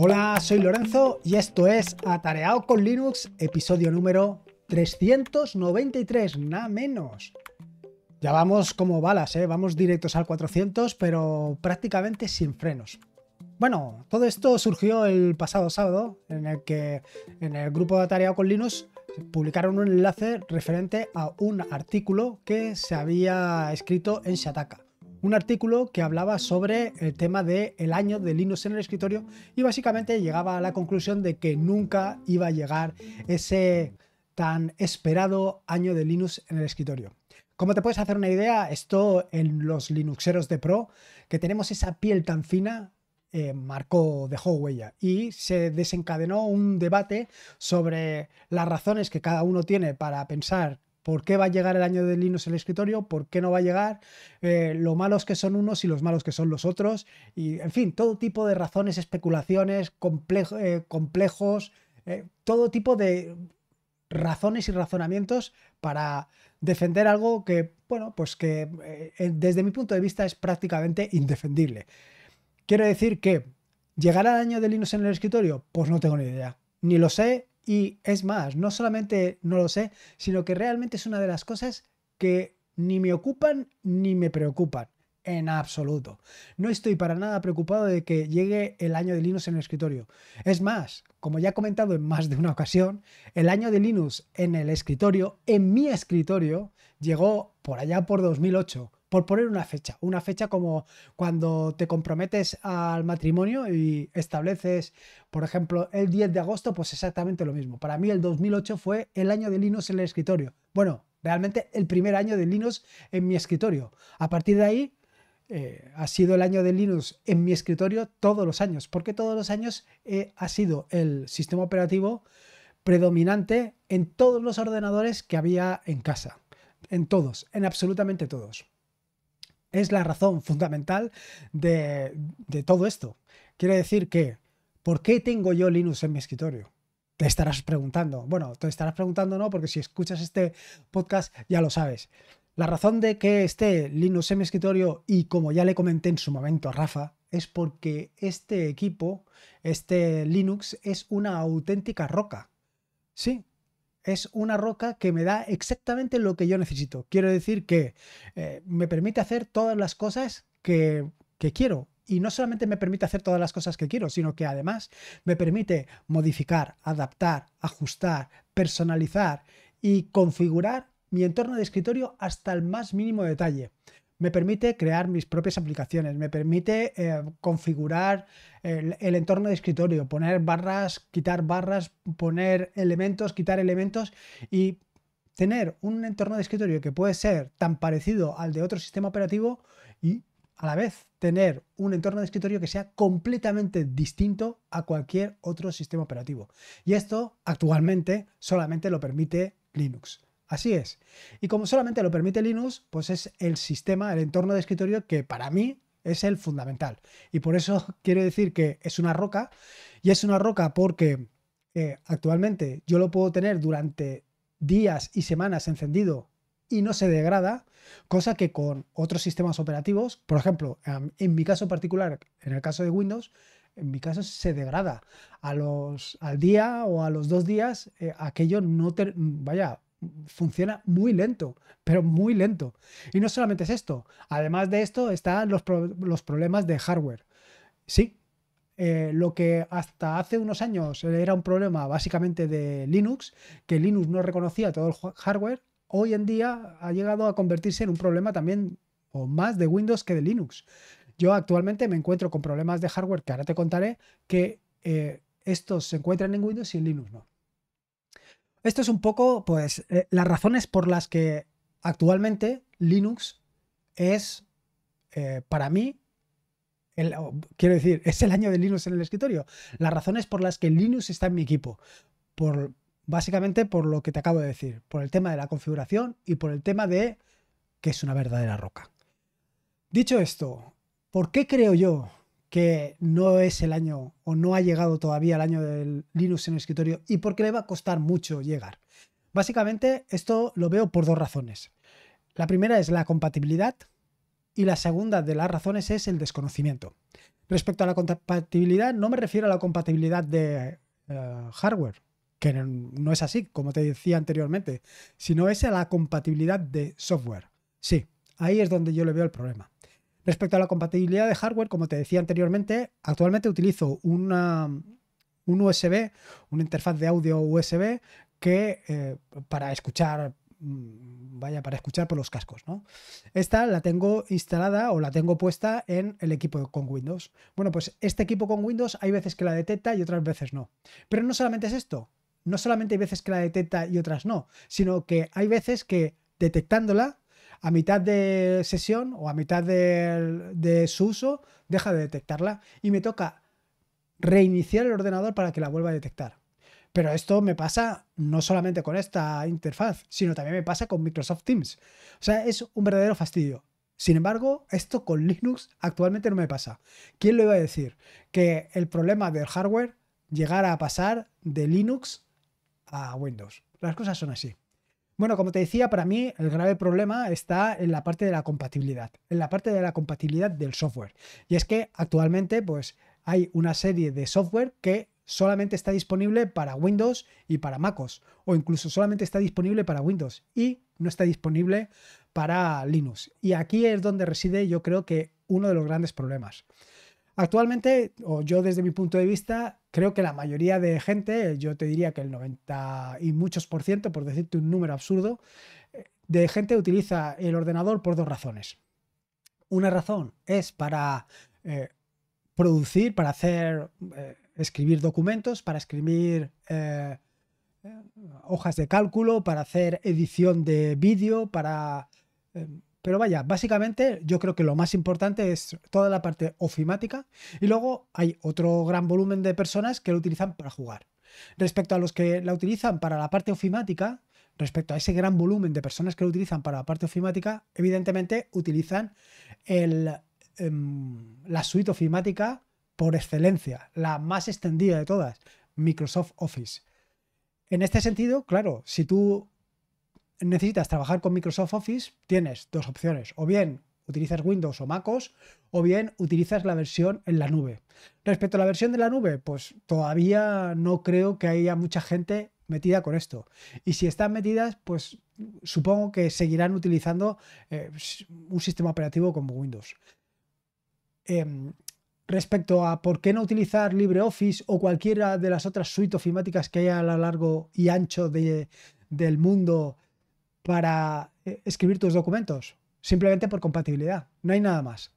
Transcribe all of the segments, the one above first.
Hola, soy Lorenzo y esto es Atareado con Linux, episodio número 393, nada menos. Ya vamos como balas, eh, vamos directos al 400, pero prácticamente sin frenos. Bueno, todo esto surgió el pasado sábado, en el que en el grupo de Atareado con Linux publicaron un enlace referente a un artículo que se había escrito en Shataka un artículo que hablaba sobre el tema del el año de Linux en el escritorio y básicamente llegaba a la conclusión de que nunca iba a llegar ese tan esperado año de Linux en el escritorio. Como te puedes hacer una idea, esto en los Linuxeros de Pro, que tenemos esa piel tan fina, eh, marcó, dejó huella y se desencadenó un debate sobre las razones que cada uno tiene para pensar por qué va a llegar el año de Linux el escritorio, por qué no va a llegar, eh, lo malos que son unos y los malos que son los otros, y en fin, todo tipo de razones, especulaciones, eh, complejos, eh, todo tipo de razones y razonamientos para defender algo que, bueno, pues que desde mi punto de vista es prácticamente indefendible. Quiero decir que, ¿llegará el año de Linux en el escritorio? Pues no tengo ni idea. Ni lo sé, y es más, no solamente no lo sé, sino que realmente es una de las cosas que ni me ocupan ni me preocupan. En absoluto. No estoy para nada preocupado de que llegue el año de Linux en el escritorio. Es más, como ya he comentado en más de una ocasión, el año de Linux en el escritorio, en mi escritorio, llegó por allá por 2008 por poner una fecha, una fecha como cuando te comprometes al matrimonio y estableces, por ejemplo, el 10 de agosto, pues exactamente lo mismo. Para mí el 2008 fue el año de Linux en el escritorio. Bueno, realmente el primer año de Linux en mi escritorio. A partir de ahí eh, ha sido el año de Linux en mi escritorio todos los años, porque todos los años eh, ha sido el sistema operativo predominante en todos los ordenadores que había en casa. En todos, en absolutamente todos es la razón fundamental de, todo esto. Quiere decir que, ¿por qué tengo yo Linux en mi escritorio? Te estarás preguntando. Bueno, te estarás preguntando no, porque si escuchas este podcast ya lo sabes. La razón de que esté Linux en mi escritorio y como ya le comenté en su momento a Rafa, es porque este equipo, este Linux, es una auténtica roca. Sí, es una roca que me da exactamente lo que yo necesito. Quiero decir que eh, me permite hacer todas las cosas que, que quiero y no solamente me permite hacer todas las cosas que quiero, sino que además me permite modificar, adaptar, ajustar, personalizar y configurar mi entorno de escritorio hasta el más mínimo detalle me permite crear mis propias aplicaciones, me permite eh, configurar el, entorno de escritorio, poner barras, quitar barras, poner elementos, quitar elementos y tener un entorno de escritorio que puede ser tan parecido al de otro sistema operativo y a la vez tener un entorno de escritorio que sea completamente distinto a cualquier otro sistema operativo. Y esto actualmente solamente lo permite Linux. Así es. Y como solamente lo permite Linux, pues es el sistema, el entorno de escritorio que para mí es el fundamental. Y por eso quiero decir que es una roca. Y es una roca porque eh, actualmente yo lo puedo tener durante días y semanas encendido y no se degrada, cosa que con otros sistemas operativos, por ejemplo, en mi caso particular, en el caso de Windows, en mi caso se degrada. A los, al día o a los dos días, eh, aquello no, te, vaya, funciona muy lento, pero muy lento. Y no solamente es esto, además de esto están los, problemas de hardware. Sí, eh, lo que hasta hace unos años era un problema básicamente de Linux, que Linux no reconocía todo el hardware, hoy en día ha llegado a convertirse en un problema también o más de Windows que de Linux. Yo actualmente me encuentro con problemas de hardware que ahora te contaré que eh, estos se encuentran en Windows y en Linux no. Esto es un poco, pues, eh, las razones por las que actualmente Linux es, eh, para mí, quiero decir, es el año de Linux en el escritorio. Las razones por las que Linux está en mi equipo. Por, básicamente por lo que te acabo de decir, por el tema de la configuración y por el tema de que es una verdadera roca. Dicho esto, ¿por qué creo yo que no es el año o no ha llegado todavía el año del Linux en el escritorio y porque le va a costar mucho llegar. Básicamente esto lo veo por dos razones. La primera es la compatibilidad y la segunda de las razones es el desconocimiento. Respecto a la compatibilidad, no me refiero a la compatibilidad de eh, hardware, que no es así, como te decía anteriormente, sino es a la compatibilidad de software. Sí, ahí es donde yo le veo el problema. Respecto a la compatibilidad de hardware, como te decía anteriormente, actualmente utilizo un USB, una interfaz de audio USB que eh, para escuchar mm, vaya para escuchar por los cascos, ¿no? Esta la tengo instalada o la tengo puesta en el equipo con Windows. Bueno, pues este equipo con Windows hay veces que la detecta y otras veces no. Pero no solamente es esto, no solamente hay veces que la detecta y otras no, sino que hay veces que detectándola a mitad de sesión o a mitad de, su uso deja de detectarla y me toca reiniciar el ordenador para que la vuelva a detectar. Pero esto me pasa no solamente con esta interfaz, sino también me pasa con Microsoft Teams. O sea, es un verdadero fastidio. Sin embargo, esto con Linux actualmente no me pasa. ¿Quién lo iba a decir? Que el problema del hardware llegara a pasar de Linux a Windows. Las cosas son así. Bueno, como te decía, para mí el grave problema está en la parte de la compatibilidad, en la parte de la compatibilidad del software. Y es que actualmente pues hay una serie de software que solamente está disponible para Windows y para MacOS, o incluso solamente está disponible para Windows y no está disponible para Linux. Y aquí es donde reside yo creo que uno de los grandes problemas. Actualmente, o yo desde mi punto de vista, creo que la mayoría de gente, yo te diría que el 90 y muchos por ciento, por decirte un número absurdo, eh, de gente utiliza el ordenador por dos razones. Una razón es para eh, producir, para hacer, eh, escribir documentos, para escribir hojas de cálculo, para hacer edición de vídeo, para pero vaya, básicamente yo creo que lo más importante es toda la parte ofimática y luego hay otro gran volumen de personas que lo utilizan para jugar. Respecto a los que la utilizan para la parte ofimática, respecto a ese gran volumen de personas que lo utilizan para la parte ofimática, evidentemente utilizan em, la suite ofimática por excelencia, la más extendida de todas, Microsoft Office. En este sentido, claro, si tú necesitas trabajar con Microsoft Office, tienes dos opciones. O bien utilizas Windows o MacOS, o bien utilizas la versión en la nube. Respecto a la versión de la nube, pues todavía no creo que haya mucha gente metida con esto. Y si están metidas, pues supongo que seguirán utilizando eh, un sistema operativo como Windows. Em, respecto a por qué no utilizar LibreOffice o cualquiera de las otras suites ofimáticas que hay a lo largo y ancho del mundo para eh, escribir tus documentos, simplemente por compatibilidad, no hay nada más.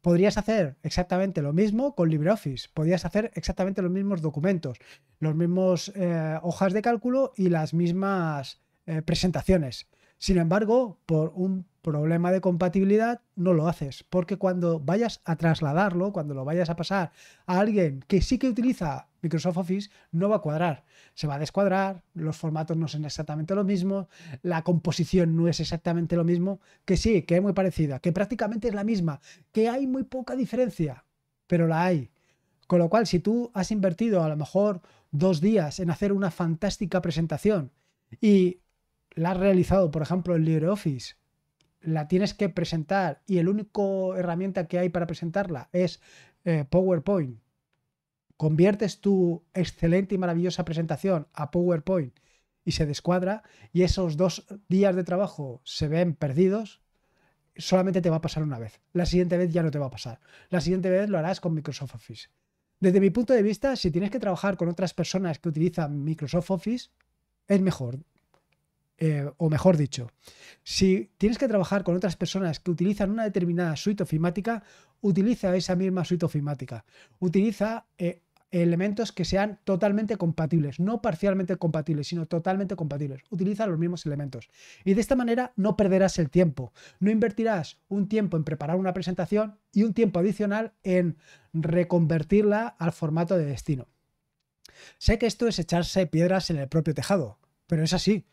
Podrías hacer exactamente lo mismo con LibreOffice, podrías hacer exactamente los mismos documentos, los mismos eh, hojas de cálculo y las mismas eh, presentaciones. Sin embargo, por un problema de compatibilidad, no lo haces. Porque cuando vayas a trasladarlo, cuando lo vayas a pasar a alguien que sí que utiliza Microsoft Office, no va a cuadrar. Se va a descuadrar, los formatos no son exactamente lo mismo, la composición no es exactamente lo mismo, que sí, que es muy parecida, que prácticamente es la misma, que hay muy poca diferencia, pero la hay. Con lo cual, si tú has invertido a lo mejor dos días en hacer una fantástica presentación y la has realizado, por ejemplo, en LibreOffice, la tienes que presentar y el único herramienta que hay para presentarla es eh, PowerPoint. Conviertes tu excelente y maravillosa presentación a PowerPoint y se descuadra y esos dos días de trabajo se ven perdidos, solamente te va a pasar una vez. La siguiente vez ya no te va a pasar. La siguiente vez lo harás con Microsoft Office. Desde mi punto de vista, si tienes que trabajar con otras personas que utilizan Microsoft Office, es mejor eh, o mejor dicho, si tienes que trabajar con otras personas que utilizan una determinada suite ofimática, utiliza esa misma suite ofimática. Utiliza eh, elementos que sean totalmente compatibles, no parcialmente compatibles, sino totalmente compatibles. Utiliza los mismos elementos. Y de esta manera no perderás el tiempo. No invertirás un tiempo en preparar una presentación y un tiempo adicional en reconvertirla al formato de destino. Sé que esto es echarse piedras en el propio tejado, pero es así.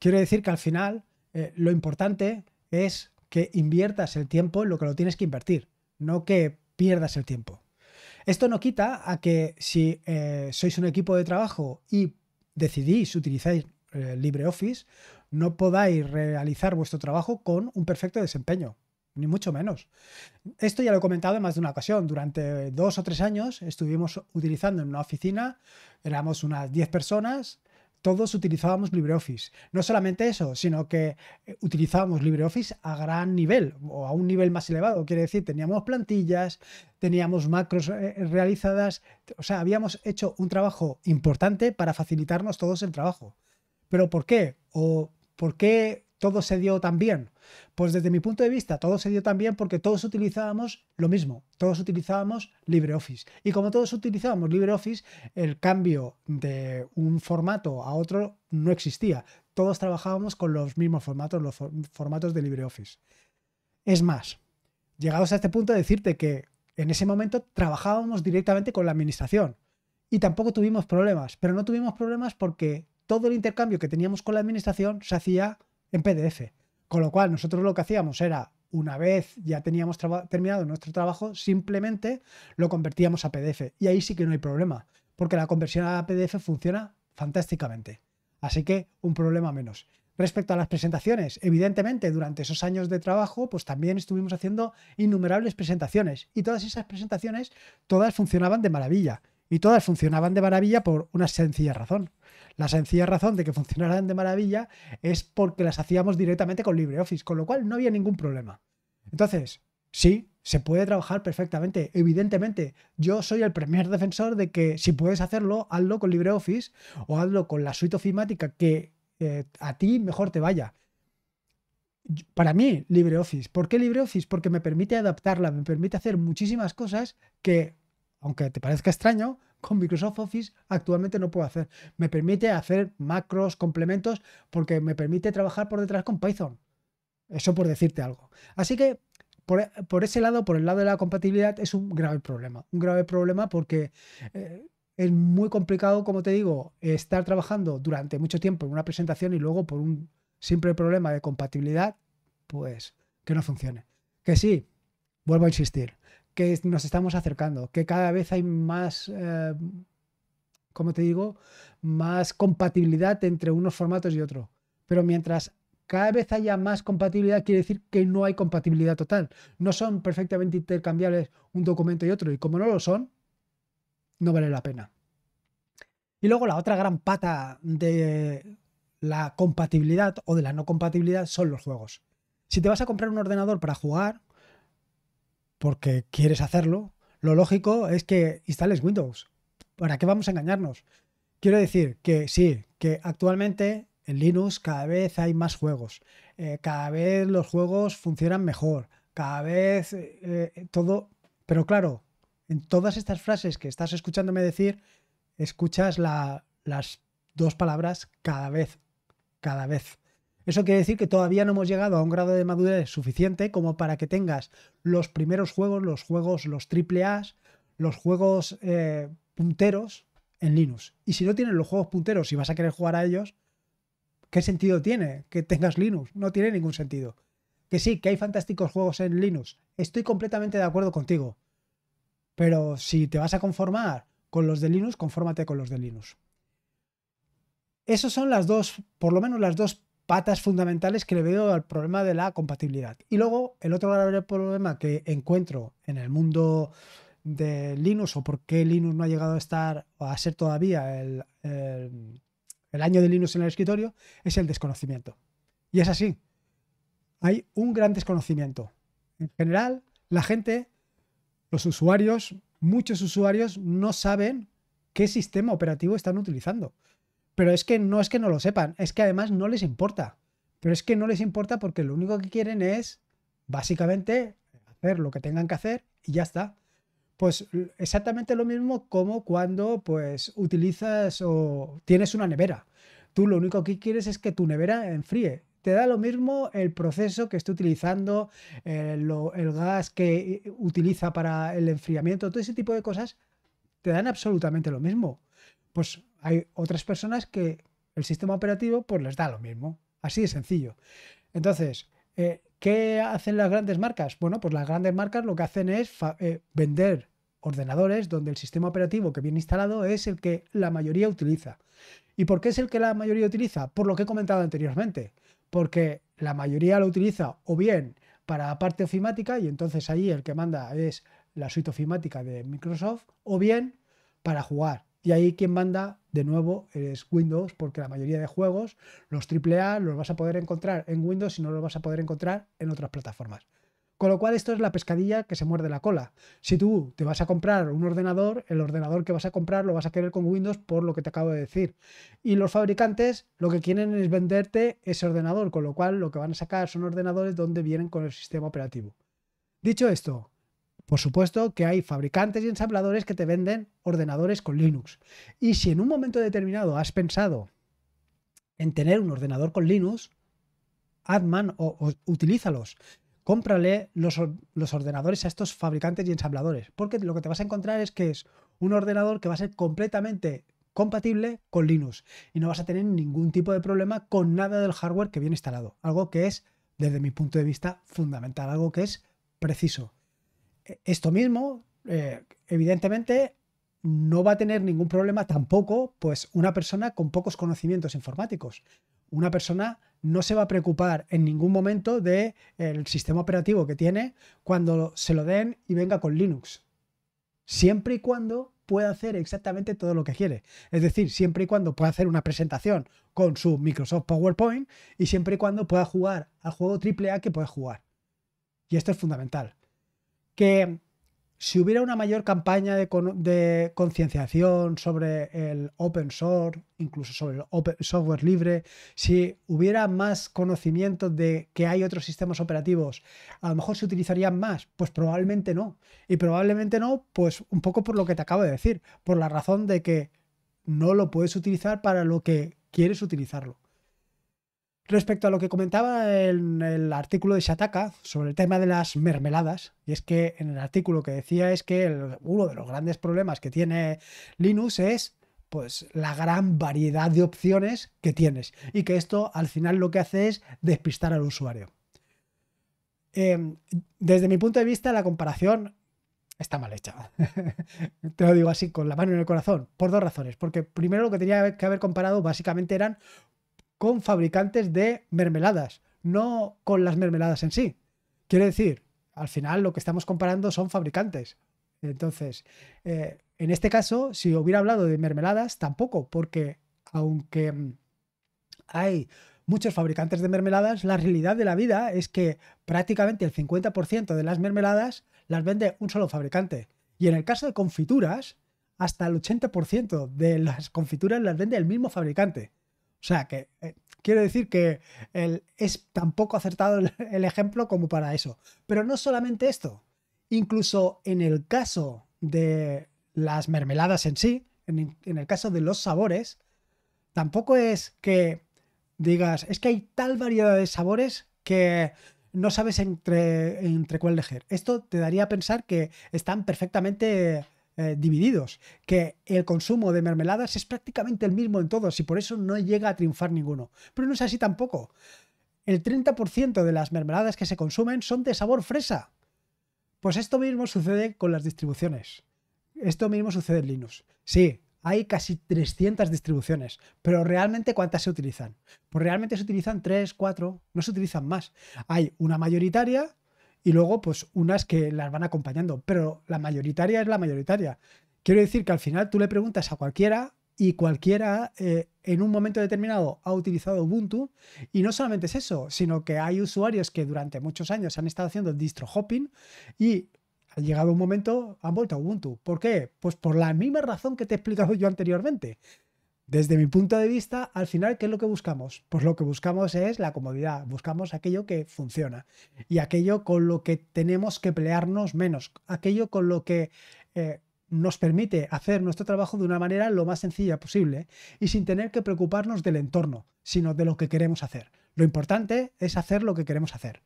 Quiero decir que al final eh, lo importante es que inviertas el tiempo en lo que lo tienes que invertir, no que pierdas el tiempo. Esto no quita a que si eh, sois un equipo de trabajo y decidís utilizar eh, LibreOffice, no podáis realizar vuestro trabajo con un perfecto desempeño, ni mucho menos. Esto ya lo he comentado en más de una ocasión. Durante dos o tres años estuvimos utilizando en una oficina, éramos unas 10 personas, todos utilizábamos LibreOffice. No solamente eso, sino que eh, utilizábamos LibreOffice a gran nivel o a un nivel más elevado. Quiere decir, teníamos plantillas, teníamos macros eh, eh, realizadas, o sea, habíamos hecho un trabajo importante para facilitarnos todos el trabajo. ¿Pero por qué? ¿O por qué todo se dio tan bien? Pues desde mi punto de vista, todo se dio tan bien porque todos utilizábamos lo mismo, todos utilizábamos LibreOffice. Y como todos utilizábamos LibreOffice, el cambio de un formato a otro no existía. Todos trabajábamos con los mismos formatos, los formatos de LibreOffice. Es más, llegados a este punto, decirte que en ese momento trabajábamos directamente con la administración y tampoco tuvimos problemas, pero no tuvimos problemas porque todo el intercambio que teníamos con la administración se hacía en PDF. Con lo cual, nosotros lo que hacíamos era, una vez ya teníamos terminado nuestro trabajo, simplemente lo convertíamos a PDF. Y ahí sí que no hay problema, porque la conversión a PDF funciona fantásticamente. Así que un problema menos. Respecto a las presentaciones, evidentemente durante esos años de trabajo, pues también estuvimos haciendo innumerables presentaciones y todas esas presentaciones, todas funcionaban de maravilla y todas funcionaban de maravilla por una sencilla razón, la sencilla razón de que funcionaran de maravilla es porque las hacíamos directamente con LibreOffice, con lo cual no había ningún problema. Entonces, sí, se puede trabajar perfectamente. Evidentemente, yo soy el primer defensor de que si puedes hacerlo, hazlo con LibreOffice o hazlo con la suite ofimática que eh, a ti mejor te vaya. Para mí, LibreOffice. ¿Por qué LibreOffice? Porque me permite adaptarla, me permite hacer muchísimas cosas que aunque te parezca extraño, con Microsoft Office actualmente no puedo hacer. Me permite hacer macros, complementos, porque me permite trabajar por detrás con Python. Eso por decirte algo. Así que por, ese lado, por el lado de la compatibilidad, es un grave problema. Un grave problema porque eh, es muy complicado, como te digo, estar trabajando durante mucho tiempo en una presentación y luego por un simple problema de compatibilidad, pues que no funcione. Que sí, vuelvo a insistir, que nos estamos acercando, que cada vez hay más, eh, como te digo, más compatibilidad entre unos formatos y otros. Pero mientras cada vez haya más compatibilidad, quiere decir que no hay compatibilidad total. No son perfectamente intercambiables un documento y otro. Y como no lo son, no vale la pena. Y luego la otra gran pata de la compatibilidad o de la no compatibilidad son los juegos. Si te vas a comprar un ordenador para jugar, porque quieres hacerlo, lo lógico es que instales Windows. ¿Para qué vamos a engañarnos? Quiero decir que sí, que actualmente en Linux cada vez hay más juegos, eh, cada vez los juegos funcionan mejor, cada vez eh, todo... Pero claro, en todas estas frases que estás escuchándome decir, escuchas las dos palabras cada vez, cada vez. Eso quiere decir que todavía no hemos llegado a un grado de madurez suficiente como para que tengas los primeros juegos, los juegos, los triple A, los juegos eh, punteros en Linux. Y si no tienes los juegos punteros y vas a querer jugar a ellos, ¿qué sentido tiene que tengas Linux? No tiene ningún sentido. Que sí, que hay fantásticos juegos en Linux. Estoy completamente de acuerdo contigo. Pero si te vas a conformar con los de Linux, confórmate con los de Linux. Esos son las dos, por lo menos las dos patas fundamentales que le veo al problema de la compatibilidad. Y luego, el otro gran problema que encuentro en el mundo de Linux o por qué Linux no ha llegado a estar o a ser todavía el, el año de Linux en el escritorio es el desconocimiento. Y es así. Hay un gran desconocimiento. En general, la gente, los usuarios, muchos usuarios no saben qué sistema operativo están utilizando. Pero es que no es que no lo sepan, es que además no les importa. Pero es que no les importa porque lo único que quieren es, básicamente, hacer lo que tengan que hacer y ya está. Pues exactamente lo mismo como cuando pues utilizas o tienes una nevera. Tú lo único que quieres es que tu nevera enfríe. Te da lo mismo el proceso que esté utilizando, eh, el gas que eh, utiliza para el enfriamiento, todo ese tipo de cosas te dan absolutamente lo mismo. Pues hay otras personas que el sistema operativo pues les da lo mismo. Así de sencillo. Entonces, eh, ¿qué hacen las grandes marcas? Bueno, pues las grandes marcas lo que hacen es eh, vender ordenadores donde el sistema operativo que viene instalado es el que la mayoría utiliza. ¿Y por qué es el que la mayoría utiliza? Por lo que he comentado anteriormente. Porque la mayoría lo utiliza o bien para la parte ofimática, y entonces ahí el que manda es la suite ofimática de Microsoft, o bien para jugar. Y ahí quien manda de nuevo es Windows, porque la mayoría de juegos, los AAA, los vas a poder encontrar en Windows y no los vas a poder encontrar en otras plataformas. Con lo cual esto es la pescadilla que se muerde la cola. Si tú te vas a comprar un ordenador, el ordenador que vas a comprar lo vas a querer con Windows por lo que te acabo de decir. Y los fabricantes lo que quieren es venderte ese ordenador, con lo cual lo que van a sacar son ordenadores donde vienen con el sistema operativo. Dicho esto, por supuesto que hay fabricantes y ensambladores que te venden ordenadores con Linux. Y si en un momento determinado has pensado en tener un ordenador con Linux, Adman o, o, utilízalos. Cómprale los, los, ordenadores a estos fabricantes y ensambladores, porque lo que te vas a encontrar es que es un ordenador que va a ser completamente compatible con Linux y no vas a tener ningún tipo de problema con nada del hardware que viene instalado, algo que es, desde mi punto de vista, fundamental, algo que es preciso esto mismo, eh, evidentemente, no va a tener ningún problema tampoco, pues una persona con pocos conocimientos informáticos. Una persona no se va a preocupar en ningún momento del eh, el sistema operativo que tiene cuando se lo den y venga con Linux. Siempre y cuando pueda hacer exactamente todo lo que quiere. Es decir, siempre y cuando pueda hacer una presentación con su Microsoft PowerPoint y siempre y cuando pueda jugar al juego AAA que pueda jugar. Y esto es fundamental que si hubiera una mayor campaña de, concienciación sobre el open source, incluso sobre el software libre, si hubiera más conocimiento de que hay otros sistemas operativos, a lo mejor se utilizarían más, pues probablemente no. Y probablemente no, pues un poco por lo que te acabo de decir, por la razón de que no lo puedes utilizar para lo que quieres utilizarlo. Respecto a lo que comentaba en el artículo de Shataka sobre el tema de las mermeladas, y es que en el artículo que decía es que uno de los grandes problemas que tiene Linux es pues la gran variedad de opciones que tienes y que esto al final lo que hace es despistar al usuario. Em, desde mi punto de vista la comparación está mal hecha. Te lo digo así, con la mano en el corazón, por dos razones. Porque primero lo que tenía que haber comparado básicamente eran con fabricantes de mermeladas, no con las mermeladas en sí. Quiere decir, al final lo que estamos comparando son fabricantes. Entonces, eh, en este caso, si hubiera hablado de mermeladas, tampoco, porque aunque hay muchos fabricantes de mermeladas, la realidad de la vida es que prácticamente el 50% de las mermeladas las vende un solo fabricante. Y en el caso de confituras, hasta el 80% de las confituras las vende el mismo fabricante. O sea, que eh, quiero decir que es tan poco acertado el, ejemplo como para eso. Pero no solamente esto, incluso en el caso de las mermeladas en sí, en, el caso de los sabores, tampoco es que digas, es que hay tal variedad de sabores que no sabes entre, entre cuál elegir. Esto te daría a pensar que están perfectamente eh, divididos, que el consumo de mermeladas es prácticamente el mismo en todos y por eso no llega a triunfar ninguno. Pero no es así tampoco. El 30% de las mermeladas que se consumen son de sabor fresa. Pues esto mismo sucede con las distribuciones. Esto mismo sucede en Linux. Sí, hay casi 300 distribuciones, pero realmente ¿cuántas se utilizan? Pues realmente se utilizan 3, 4, no se utilizan más. Hay una mayoritaria y luego pues unas que las van acompañando, pero la mayoritaria es la mayoritaria. Quiero decir que al final tú le preguntas a cualquiera y cualquiera eh, en un momento determinado ha utilizado Ubuntu y no solamente es eso, sino que hay usuarios que durante muchos años han estado haciendo distro hopping y ha llegado un momento han vuelto a Ubuntu. ¿Por qué? Pues por la misma razón que te he explicado yo anteriormente. Desde mi punto de vista, al final, ¿qué es lo que buscamos? Pues lo que buscamos es la comodidad, buscamos aquello que funciona y aquello con lo que tenemos que pelearnos menos, aquello con lo que eh, nos permite hacer nuestro trabajo de una manera lo más sencilla posible y sin tener que preocuparnos del entorno, sino de lo que queremos hacer. Lo importante es hacer lo que queremos hacer.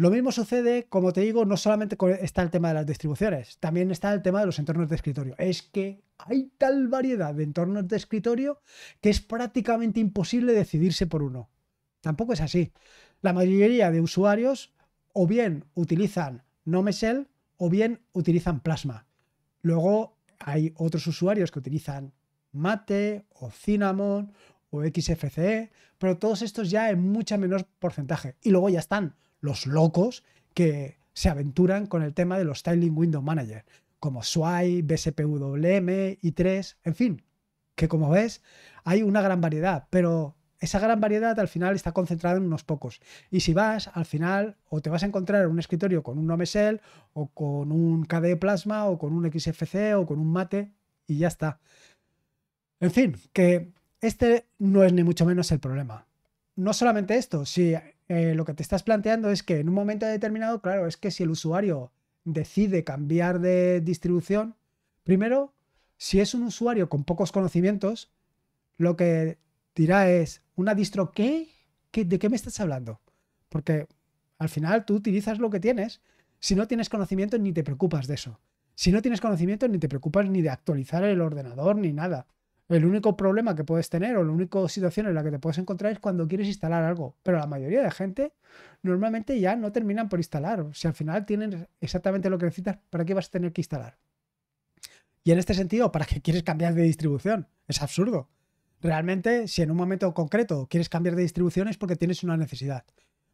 Lo mismo sucede, como te digo, no solamente está el tema de las distribuciones, también está el tema de los entornos de escritorio. Es que hay tal variedad de entornos de escritorio que es prácticamente imposible decidirse por uno. Tampoco es así. La mayoría de usuarios o bien utilizan NoMesel o bien utilizan Plasma. Luego hay otros usuarios que utilizan Mate o Cinnamon o XFCE, pero todos estos ya en mucho menor porcentaje. Y luego ya están los locos que se aventuran con el tema de los Styling Window Manager, como SWI, BSPWM, i3, en fin, que como ves hay una gran variedad, pero esa gran variedad al final está concentrada en unos pocos. Y si vas, al final o te vas a encontrar un escritorio con un OMSL o con un KDE Plasma o con un XFC o con un Mate y ya está. En fin, que este no es ni mucho menos el problema. No solamente esto, si eh, lo que te estás planteando es que en un momento determinado, claro, es que si el usuario decide cambiar de distribución, primero, si es un usuario con pocos conocimientos, lo que dirá es, ¿una distro ¿Qué ¿De qué me estás hablando? Porque al final tú utilizas lo que tienes. Si no tienes conocimiento, ni te preocupas de eso. Si no tienes conocimiento, ni te preocupas ni de actualizar el ordenador, ni nada. El único problema que puedes tener o la única situación en la que te puedes encontrar es cuando quieres instalar algo. Pero la mayoría de gente normalmente ya no terminan por instalar. Si al final tienen exactamente lo que necesitas, ¿para qué vas a tener que instalar? Y en este sentido, ¿para qué quieres cambiar de distribución? Es absurdo. Realmente, si en un momento concreto quieres cambiar de distribución es porque tienes una necesidad.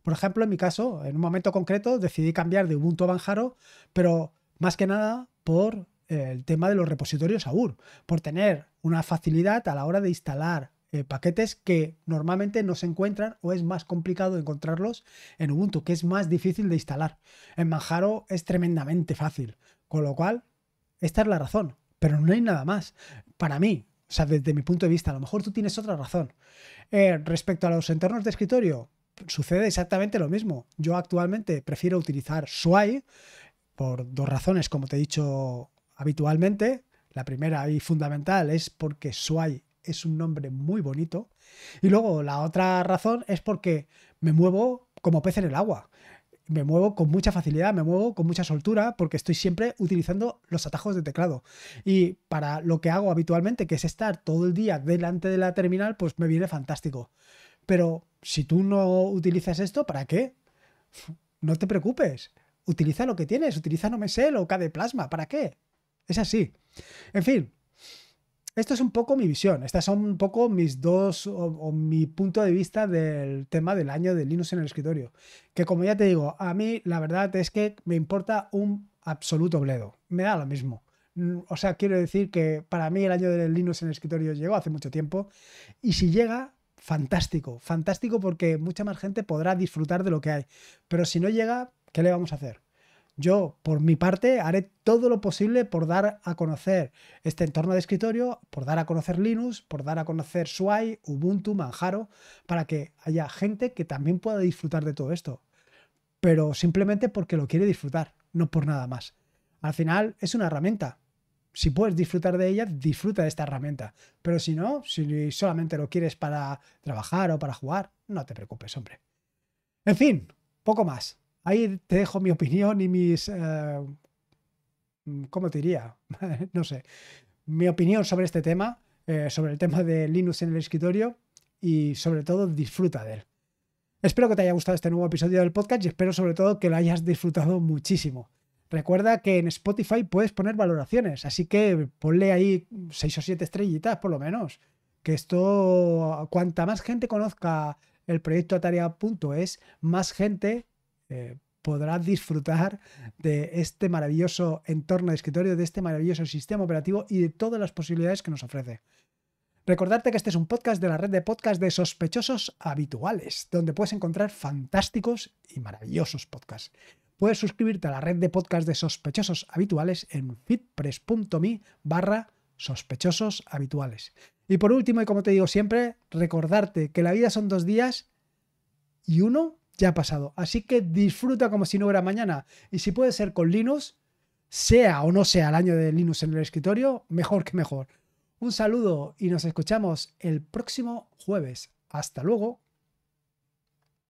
Por ejemplo, en mi caso, en un momento concreto decidí cambiar de Ubuntu a Banjaro, pero más que nada por el tema de los repositorios AUR, por tener una facilidad a la hora de instalar eh, paquetes que normalmente no se encuentran o es más complicado encontrarlos en Ubuntu, que es más difícil de instalar. En Manjaro es tremendamente fácil, con lo cual, esta es la razón, pero no hay nada más. Para mí, o sea, desde mi punto de vista, a lo mejor tú tienes otra razón. Eh, respecto a los entornos de escritorio, sucede exactamente lo mismo. Yo actualmente prefiero utilizar Sway por dos razones, como te he dicho habitualmente. La primera y fundamental es porque Suay es un nombre muy bonito. Y luego la otra razón es porque me muevo como pez en el agua. Me muevo con mucha facilidad, me muevo con mucha soltura porque estoy siempre utilizando los atajos de teclado. Y para lo que hago habitualmente, que es estar todo el día delante de la terminal, pues me viene fantástico. Pero si tú no utilizas esto, ¿para qué? No te preocupes. Utiliza lo que tienes, utiliza No Me o de Plasma. ¿Para qué? Es así. En fin, esto es un poco mi visión. Estas son un poco mis dos o, mi punto de vista del tema del año de Linux en el escritorio. Que como ya te digo, a mí la verdad es que me importa un absoluto bledo. Me da lo mismo. Mm, o sea, quiero decir que para mí el año de Linux en el escritorio llegó hace mucho tiempo. Y si llega, fantástico. Fantástico porque mucha más gente podrá disfrutar de lo que hay. Pero si no llega, ¿qué le vamos a hacer? Yo, por mi parte, haré todo lo posible por dar a conocer este entorno de escritorio, por dar a conocer Linux, por dar a conocer Sway, Ubuntu, Manjaro, para que haya gente que también pueda disfrutar de todo esto. Pero simplemente porque lo quiere disfrutar, no por nada más. Al final es una herramienta. Si puedes disfrutar de ella, disfruta de esta herramienta. Pero si no, si solamente lo quieres para trabajar o para jugar, no te preocupes, hombre. En fin, poco más. Ahí te dejo mi opinión y mis... Eh, ¿Cómo te diría? no sé. Mi opinión sobre este tema, eh, sobre el tema de Linux en el escritorio y sobre todo disfruta de él. Espero que te haya gustado este nuevo episodio del podcast y espero sobre todo que lo hayas disfrutado muchísimo. Recuerda que en Spotify puedes poner valoraciones, así que ponle ahí seis o siete estrellitas por lo menos. Que esto, cuanta más gente conozca el proyecto Atarea.es, más gente eh, podrás disfrutar de este maravilloso entorno de escritorio, de este maravilloso sistema operativo y de todas las posibilidades que nos ofrece. Recordarte que este es un podcast de la red de podcast de sospechosos habituales, donde puedes encontrar fantásticos y maravillosos podcasts. Puedes suscribirte a la red de podcast de sospechosos habituales en fitpress.me barra sospechosos habituales. Y por último, y como te digo siempre, recordarte que la vida son dos días y uno ya ha pasado. Así que disfruta como si no hubiera mañana. Y si puede ser con Linux, sea o no sea el año de Linux en el escritorio, mejor que mejor. Un saludo y nos escuchamos el próximo jueves. Hasta luego.